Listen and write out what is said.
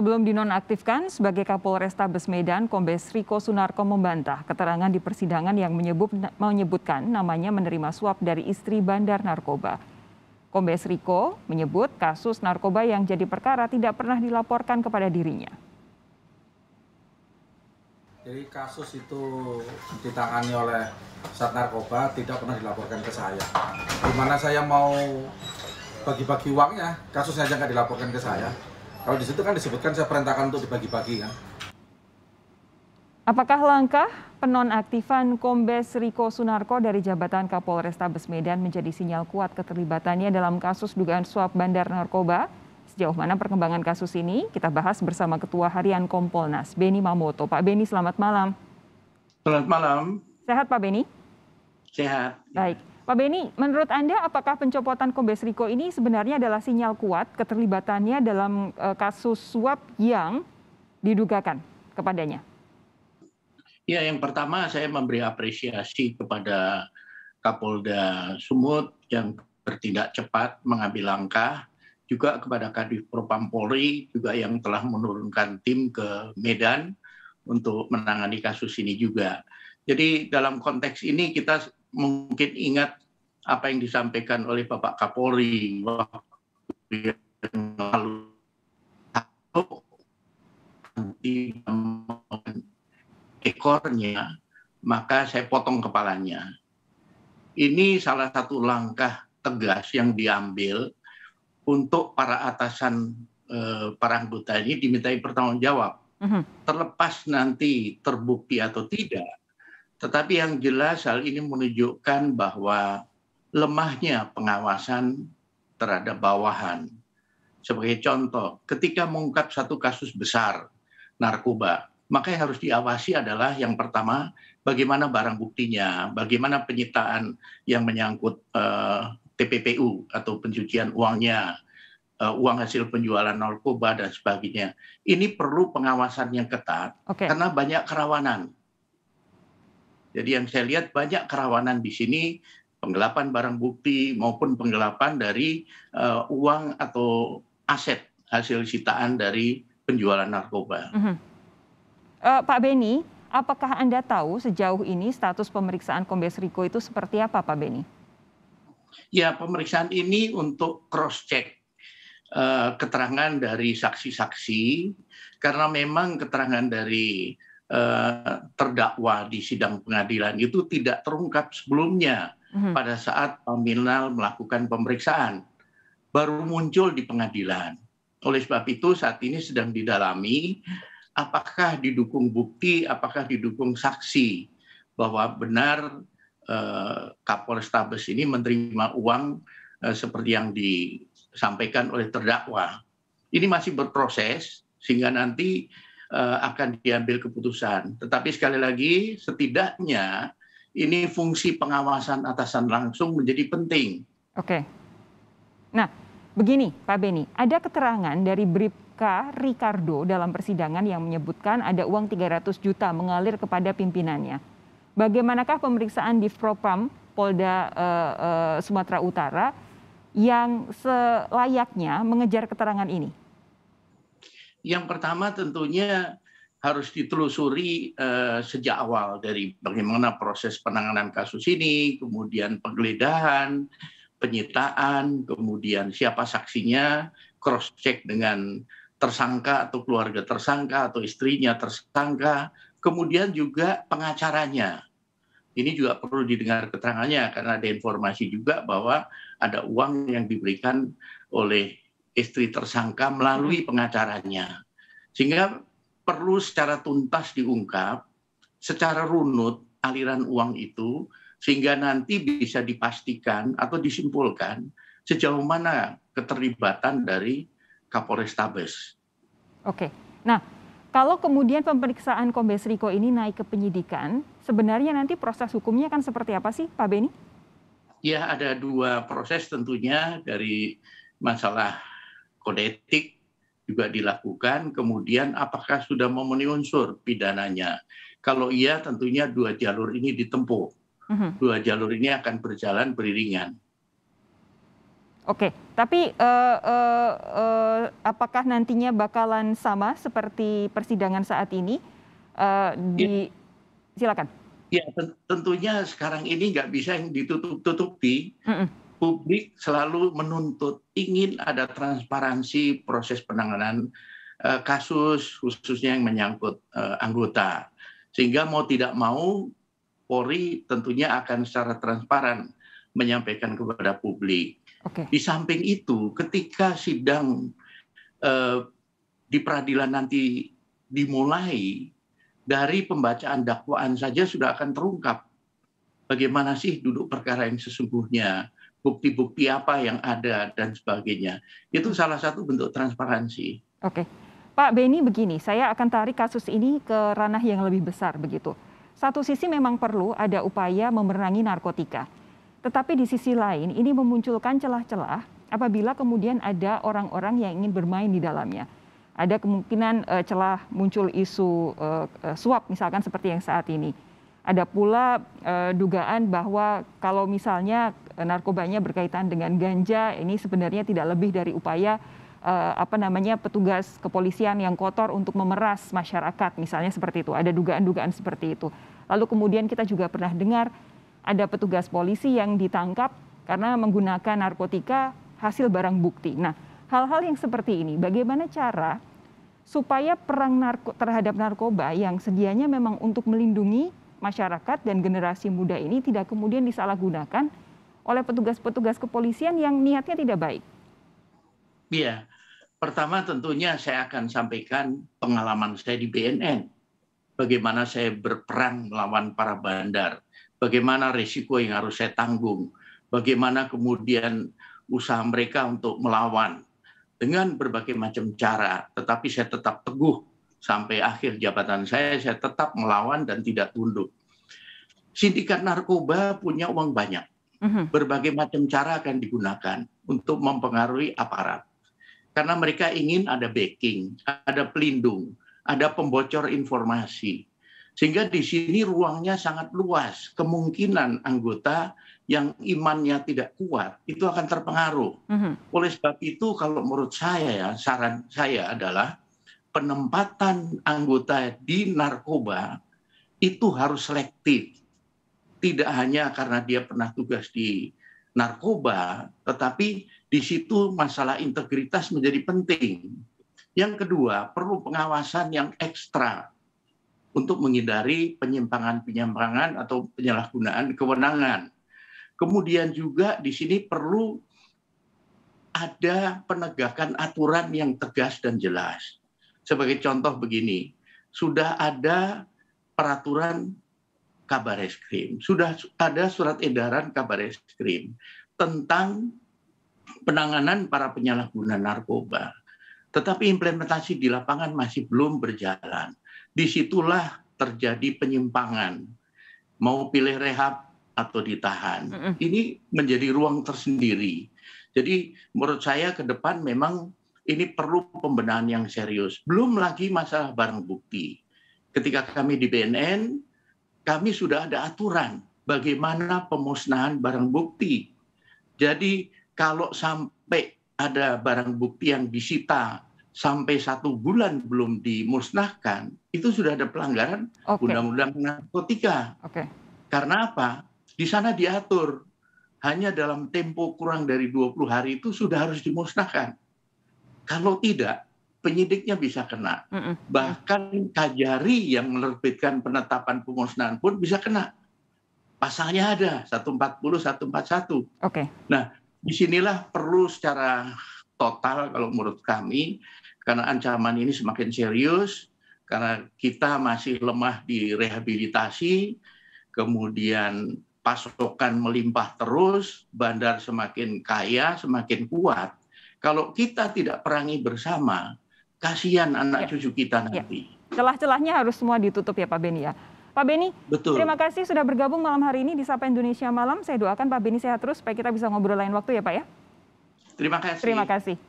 Sebelum dinonaktifkan, sebagai Kapolres Tabes Medan, Kombes Riko Sunarko membantah keterangan di persidangan yang menyebut, menyebutkan namanya menerima suap dari istri bandar narkoba. Kombes Riko menyebut kasus narkoba yang jadi perkara tidak pernah dilaporkan kepada dirinya. Jadi kasus itu ditangani oleh saat narkoba tidak pernah dilaporkan ke saya. Dimana saya mau bagi-bagi uangnya, kasusnya aja nggak dilaporkan ke saya. Kalau di situ kan disebutkan saya perintahkan untuk dibagi-bagi kan. Apakah langkah penonaktifan Kombes Riko Sunarko dari jabatan Kapolrestabes Medan menjadi sinyal kuat keterlibatannya dalam kasus dugaan suap bandar narkoba? Sejauh mana perkembangan kasus ini? Kita bahas bersama Ketua Harian Kompolnas, Beni Mamoto. Pak Beni, selamat malam. Selamat malam. Sehat Pak Beni? Sehat. Baik. Pak Beni, menurut Anda apakah pencopotan Kombes Riko ini sebenarnya adalah sinyal kuat keterlibatannya dalam eh, kasus suap yang didugakan kepadanya? Ya, yang pertama saya memberi apresiasi kepada Kapolda Sumut yang bertindak cepat mengambil langkah, juga kepada Kadif Propam Polri juga yang telah menurunkan tim ke Medan untuk menangani kasus ini juga. Jadi dalam konteks ini kita mungkin ingat apa yang disampaikan oleh Bapak Kapolri waktu yang lalu ekornya maka saya potong kepalanya ini salah satu langkah tegas yang diambil untuk para atasan eh, para anggota ini dimintai pertanggung jawab mhm. terlepas nanti terbukti atau tidak tetapi yang jelas hal ini menunjukkan bahwa lemahnya pengawasan terhadap bawahan. Sebagai contoh, ketika mengungkap satu kasus besar narkoba, maka yang harus diawasi adalah yang pertama bagaimana barang buktinya, bagaimana penyitaan yang menyangkut eh, TPPU atau pencucian uangnya, eh, uang hasil penjualan narkoba dan sebagainya. Ini perlu pengawasan yang ketat okay. karena banyak kerawanan jadi yang saya lihat banyak kerawanan di sini penggelapan barang bukti maupun penggelapan dari uh, uang atau aset hasil sitaan dari penjualan narkoba. Mm -hmm. uh, Pak Beni, apakah Anda tahu sejauh ini status pemeriksaan Kombes Riko itu seperti apa Pak Beni? Ya, pemeriksaan ini untuk cross-check uh, keterangan dari saksi-saksi karena memang keterangan dari Eh, terdakwa di sidang pengadilan itu tidak terungkap sebelumnya mhm. pada saat paminal melakukan pemeriksaan baru muncul di pengadilan. Oleh sebab itu saat ini sedang didalami apakah didukung bukti, apakah didukung saksi bahwa benar eh, Kapolrestabes ini menerima uang eh, seperti yang disampaikan oleh terdakwa. Ini masih berproses sehingga nanti Eh, akan diambil keputusan. Tetapi sekali lagi, setidaknya ini fungsi pengawasan atasan langsung menjadi penting. Oke. Nah, begini Pak Beni, ada keterangan dari Bripka Ricardo dalam persidangan yang menyebutkan ada uang 300 juta mengalir kepada pimpinannya. Bagaimanakah pemeriksaan di Propam Polda uh, uh, Sumatera Utara yang selayaknya mengejar keterangan ini? Yang pertama tentunya harus ditelusuri uh, sejak awal dari bagaimana proses penanganan kasus ini, kemudian penggeledahan, penyitaan, kemudian siapa saksinya, cross check dengan tersangka atau keluarga tersangka atau istrinya tersangka, kemudian juga pengacaranya. Ini juga perlu didengar keterangannya karena ada informasi juga bahwa ada uang yang diberikan oleh istri tersangka melalui hmm. pengacaranya. Sehingga perlu secara tuntas diungkap, secara runut aliran uang itu, sehingga nanti bisa dipastikan atau disimpulkan sejauh mana keterlibatan dari Kapolres Tabes. Oke, nah kalau kemudian pemeriksaan Kombes Riko ini naik ke penyidikan, sebenarnya nanti proses hukumnya akan seperti apa sih Pak Beni? Ya ada dua proses tentunya dari masalah kode etik juga dilakukan. Kemudian apakah sudah memenuhi unsur pidananya? Kalau iya, tentunya dua jalur ini ditempuh. Mhm. Dua jalur ini akan berjalan beriringan. Oke, tapi uh, uh, uh, apakah nantinya bakalan sama seperti persidangan saat ini? Uh, di... Ya. Silakan. Ya, tentunya sekarang ini nggak bisa yang ditutup-tutupi. Mm -mm publik selalu menuntut ingin ada transparansi proses penanganan uh, kasus khususnya yang menyangkut uh, anggota. Sehingga mau tidak mau Polri tentunya akan secara transparan menyampaikan kepada publik. Okay. Di samping itu, ketika sidang uh, di peradilan nanti dimulai dari pembacaan dakwaan saja sudah akan terungkap bagaimana sih duduk perkara yang sesungguhnya bukti-bukti apa yang ada dan sebagainya. Itu salah satu bentuk transparansi. Oke. Pak Beni begini, saya akan tarik kasus ini ke ranah yang lebih besar begitu. Satu sisi memang perlu ada upaya memerangi narkotika. Tetapi di sisi lain ini memunculkan celah-celah apabila kemudian ada orang-orang yang ingin bermain di dalamnya. Ada kemungkinan eh, celah muncul isu eh, eh, suap misalkan seperti yang saat ini ada pula e, dugaan bahwa kalau misalnya eh, narkobanya berkaitan dengan ganja, ini sebenarnya tidak lebih dari upaya e, apa namanya petugas kepolisian yang kotor untuk memeras masyarakat, misalnya seperti itu. Ada dugaan-dugaan seperti itu. Lalu kemudian kita juga pernah dengar ada petugas polisi yang ditangkap karena menggunakan narkotika hasil barang bukti. Nah, hal-hal yang seperti ini, bagaimana cara supaya perang narko terhadap narkoba yang sedianya memang untuk melindungi masyarakat dan generasi muda ini tidak kemudian disalahgunakan oleh petugas-petugas kepolisian yang niatnya tidak baik? Iya, pertama tentunya saya akan sampaikan pengalaman saya di BNN. Bagaimana saya berperang melawan para bandar, bagaimana risiko yang harus saya tanggung, bagaimana kemudian usaha mereka untuk melawan dengan berbagai macam cara, tetapi saya tetap teguh sampai akhir jabatan saya, saya tetap melawan dan tidak tunduk. Sindikat narkoba punya uang banyak. Mhm. Berbagai macam cara akan digunakan untuk mempengaruhi aparat. Karena mereka ingin ada backing, ada pelindung, ada pembocor informasi. Sehingga di sini ruangnya sangat luas. Kemungkinan anggota yang imannya tidak kuat itu akan terpengaruh. Mhm. Oleh sebab itu kalau menurut saya ya, saran saya adalah penempatan anggota di narkoba itu harus selektif. Tidak hanya karena dia pernah tugas di narkoba, tetapi di situ masalah integritas menjadi penting. Yang kedua, perlu pengawasan yang ekstra untuk menghindari penyimpangan-penyimpangan atau penyalahgunaan kewenangan. Kemudian juga di sini perlu ada penegakan aturan yang tegas dan jelas. Sebagai contoh begini, sudah ada peraturan kabar eskrim, sudah ada surat edaran kabar eskrim tentang penanganan para penyalahguna narkoba. Tetapi implementasi di lapangan masih belum berjalan. Disitulah terjadi penyimpangan. Mau pilih rehab atau ditahan. Ini menjadi ruang tersendiri. Jadi menurut saya ke depan memang ini perlu pembenahan yang serius. Belum lagi masalah barang bukti. Ketika kami di BNN, kami sudah ada aturan bagaimana pemusnahan barang bukti. Jadi kalau sampai ada barang bukti yang disita sampai satu bulan belum dimusnahkan, itu sudah ada pelanggaran okay. Undang-Undang Narkotika. Okay. Karena apa? Di sana diatur hanya dalam tempo kurang dari 20 hari itu sudah harus dimusnahkan. Kalau tidak, penyidiknya bisa kena. Mm -mm. Bahkan Kajari yang menerbitkan penetapan pemusnahan pun bisa kena. Pasalnya ada 140, 141. Oke. Okay. Nah, disinilah perlu secara total kalau menurut kami karena ancaman ini semakin serius karena kita masih lemah di rehabilitasi, kemudian pasokan melimpah terus, bandar semakin kaya, semakin kuat kalau kita tidak perangi bersama, kasihan anak ya. cucu kita ya. nanti. Ya. Celah-celahnya harus semua ditutup ya Pak Beni ya. Pak Beni, Betul. terima kasih sudah bergabung malam hari ini di Sapa Indonesia Malam. Saya doakan Pak Beni sehat terus supaya kita bisa ngobrol lain waktu ya Pak ya. Terima kasih. Terima kasih.